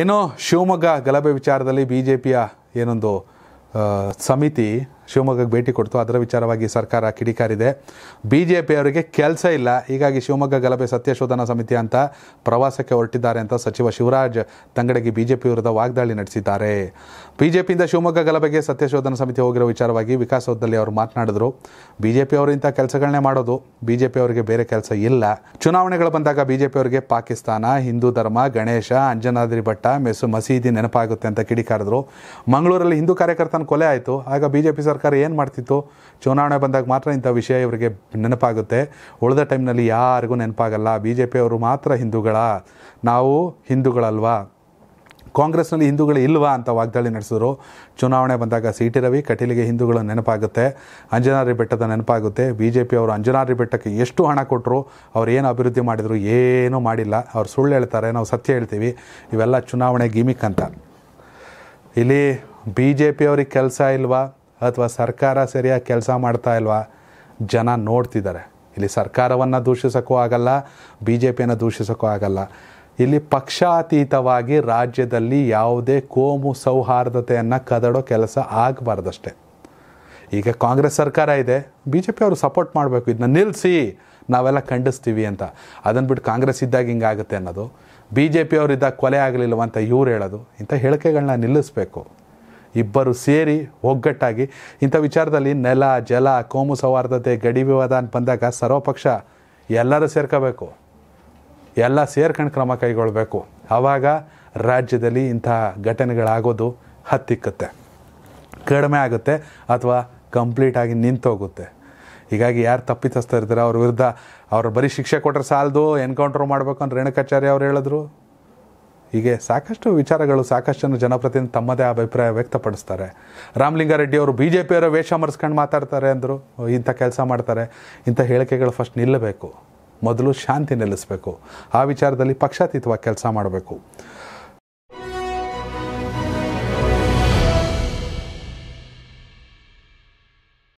ಏನೋ ಶಿವಮೊಗ್ಗ ಗಲಭೆ ವಿಚಾರದಲ್ಲಿ ಬಿ ಜೆ ಪಿಯ ಏನೊಂದು ಸಮಿತಿ ಶಿವಮೊಗ್ಗಕ್ಕೆ ಭೇಟಿ ಕೊಡ್ತು ಅದರ ವಿಚಾರವಾಗಿ ಸರ್ಕಾರ ಕಿಡಿಕಾರಿದೆ ಬಿ ಜೆ ಪಿಯವರಿಗೆ ಕೆಲಸ ಇಲ್ಲ ಹೀಗಾಗಿ ಶಿವಮೊಗ್ಗ ಗಲಭೆ ಸತ್ಯಶೋಧನಾ ಸಮಿತಿ ಅಂತ ಪ್ರವಾಸಕ್ಕೆ ಹೊರಟಿದ್ದಾರೆ ಅಂತ ಸಚಿವ Shivraj Tangadagi B J P ವಿರುದ್ಧ ವಾಗ್ದಾಳಿ ನಡೆಸಿದ್ದಾರೆ ಬಿ ಜೆ ಪಿಯಿಂದ ಶಿವಮೊಗ್ಗ ಗಲಭೆಗೆ ಸತ್ಯಶೋಧನಾ ಸಮಿತಿ ಹೋಗಿರೋ ವಿಚಾರವಾಗಿ ವಿಕಾಸೌಧದಲ್ಲಿ ಅವರು ಮಾತನಾಡಿದರು ಬಿ ಜೆ ಅವರು ಇಂಥ ಕೆಲಸಗಳನ್ನೇ ಮಾಡೋದು ಬಿ ಜೆ ಬೇರೆ ಕೆಲಸ ಇಲ್ಲ ಚುನಾವಣೆಗಳು ಬಂದಾಗ ಬಿ ಜೆ ಪಿಯವರಿಗೆ ಪಾಕಿಸ್ತಾನ ಹಿಂದೂ ಧರ್ಮ ಗಣೇಶ ಅಂಜನಾದ್ರಿ ಭಟ್ಟ ಮೆಸು ಮಸೀದಿ ನೆನಪಾಗುತ್ತೆ ಅಂತ ಕಿಡಿಕಾರಿದ್ರು ಮಂಗಳೂರಲ್ಲಿ ಹಿಂದೂ ಕಾರ್ಯಕರ್ತನ ಕೊಲೆ ಆಯಿತು ಆಗ ಬಿ ಜೆ ಪಿ ಸರ್ಕಾರ ಏನು ಮಾಡ್ತಿತ್ತು ಚುನಾವಣೆ ಬಂದಾಗ ಮಾತ್ರ ಇಂಥ ವಿಷಯ ಇವರಿಗೆ ನೆನಪಾಗುತ್ತೆ ಉಳಿದ ಟೈಮ್ನಲ್ಲಿ ಯಾರಿಗೂ ನೆನಪಾಗಲ್ಲ ಬಿ ಜೆ ಪಿಯವರು ಮಾತ್ರ ಹಿಂದೂಗಳ ನಾವು ಹಿಂದೂಗಳಲ್ವಾ ಕಾಂಗ್ರೆಸ್ನಲ್ಲಿ ಹಿಂದೂಗಳು ಇಲ್ವಾ ಅಂತ ವಾಗ್ದಾಳಿ ನಡೆಸಿದ್ರು ಚುನಾವಣೆ ಬಂದಾಗ ಸಿ ಟಿ ರವಿ ಕಟೀಲಿಗೆ ಹಿಂದೂಗಳು ನೆನಪಾಗುತ್ತೆ ಅಂಜನಾರಿ ಬೆಟ್ಟದ ನೆನಪಾಗುತ್ತೆ ಬಿ ಜೆ ಪಿ ಅವರು ಅಂಜನಾರಿ ಬೆಟ್ಟಕ್ಕೆ ಎಷ್ಟು ಹಣ ಕೊಟ್ಟರು ಅವ್ರು ಏನು ಅಭಿವೃದ್ಧಿ ಮಾಡಿದರು ಏನೂ ಮಾಡಿಲ್ಲ ಅವ್ರು ಸುಳ್ಳು ಹೇಳ್ತಾರೆ ನಾವು ಸತ್ಯ ಹೇಳ್ತೀವಿ ಇವೆಲ್ಲ ಚುನಾವಣೆ ಗಿಮಿಕ್ ಅಂತ ಇಲ್ಲಿ ಬಿ ಜೆ ಪಿ ಅವ್ರಿಗೆ ಕೆಲಸ ಇಲ್ವಾ ಅಥವಾ ಸರ್ಕಾರ ಸರಿಯಾಗಿ ಕೆಲಸ ಮಾಡ್ತಾ ಇಲ್ವಾ ಜನ ನೋಡ್ತಿದ್ದಾರೆ ಇಲ್ಲಿ ಸರ್ಕಾರವನ್ನು ದೂಷಿಸೋಕ್ಕೂ ಆಗಲ್ಲ ಬಿ ಜೆ ಪಿಯನ್ನು ದೂಷಿಸೋಕ್ಕೂ ಆಗಲ್ಲ ಇಲ್ಲಿ ಪಕ್ಷಾತೀತವಾಗಿ ರಾಜ್ಯದಲ್ಲಿ ಯಾವುದೇ ಕೋಮು ಸೌಹಾರ್ದತೆಯನ್ನು ಕದಡೋ ಕೆಲಸ ಆಗಬಾರ್ದಷ್ಟೆ ಈಗ ಕಾಂಗ್ರೆಸ್ ಸರ್ಕಾರ ಇದೆ ಬಿ ಜೆ ಪಿ ಅವರು ಸಪೋರ್ಟ್ ಮಾಡಬೇಕು ಇದನ್ನ ನಿಲ್ಲಿಸಿ ನಾವೆಲ್ಲ ಖಂಡಿಸ್ತೀವಿ ಅಂತ ಅದನ್ನು ಬಿಟ್ಟು ಕಾಂಗ್ರೆಸ್ ಇದ್ದಾಗ ಹಿಂಗಾಗುತ್ತೆ ಅನ್ನೋದು ಬಿ ಜೆ ಅವರಿದ್ದಾಗ ಕೊಲೆ ಆಗಲಿಲ್ಲವಂತ ಇವ್ರು ಹೇಳೋದು ಇಂಥ ಹೇಳಿಕೆಗಳನ್ನ ನಿಲ್ಲಿಸಬೇಕು ಇಬ್ಬರು ಸೇರಿ ಒಗ್ಗಟ್ಟಾಗಿ ಇಂಥ ವಿಚಾರದಲ್ಲಿ ನೆಲ ಜಲ ಕೋಮು ಸೌಹಾರ್ದತೆ ಗಡಿ ವಿವಾದ ಅಂತ ಬಂದಾಗ ಸರ್ವಪಕ್ಷ ಎಲ್ಲರೂ ಸೇರ್ಕೋಬೇಕು ಎಲ್ಲ ಸೇರ್ಕೊಂಡು ಕ್ರಮ ಕೈಗೊಳ್ಳಬೇಕು ಆವಾಗ ರಾಜ್ಯದಲ್ಲಿ ಇಂಥ ಘಟನೆಗಳಾಗೋದು ಹತ್ತಿಕ್ಕುತ್ತೆ ಕಡಿಮೆ ಆಗುತ್ತೆ ಅಥವಾ ಕಂಪ್ಲೀಟಾಗಿ ನಿಂತೋಗುತ್ತೆ ಹೀಗಾಗಿ ಯಾರು ತಪ್ಪಿತಸ್ತಾ ಇರ್ತಾರೆ ಅವ್ರ ವಿರುದ್ಧ ಅವ್ರು ಬರೀ ಶಿಕ್ಷೆ ಕೊಟ್ಟರೆ ಸಾಲದು ಎನ್ಕೌಂಟ್ರ್ ಮಾಡಬೇಕು ಅಂತ ರೇಣುಕಾಚಾರ್ಯ ಅವ್ರು ಹೇಳಿದ್ರು ಹೀಗೆ ಸಾಕಷ್ಟು ವಿಚಾರಗಳು ಸಾಕಷ್ಟು ಜನ ಜನಪ್ರತಿನಿಧಿ ತಮ್ಮದೇ ಅಭಿಪ್ರಾಯ ವ್ಯಕ್ತಪಡಿಸ್ತಾರೆ ಅವರು ಬಿ ಜೆ ಪಿಯವರ ವೇಷ ಮರೆಸ್ಕೊಂಡು ಮಾತಾಡ್ತಾರೆ ಅಂದರು ಇಂಥ ಕೆಲಸ ಮಾಡ್ತಾರೆ ಇಂಥ ಹೇಳಿಕೆಗಳು ಫಸ್ಟ್ ನಿಲ್ಲಬೇಕು ಮೊದಲು ಶಾಂತಿ ನಿಲ್ಲಿಸಬೇಕು ಆ ವಿಚಾರದಲ್ಲಿ ಪಕ್ಷಾತೀತವಾಗಿ ಕೆಲಸ ಮಾಡಬೇಕು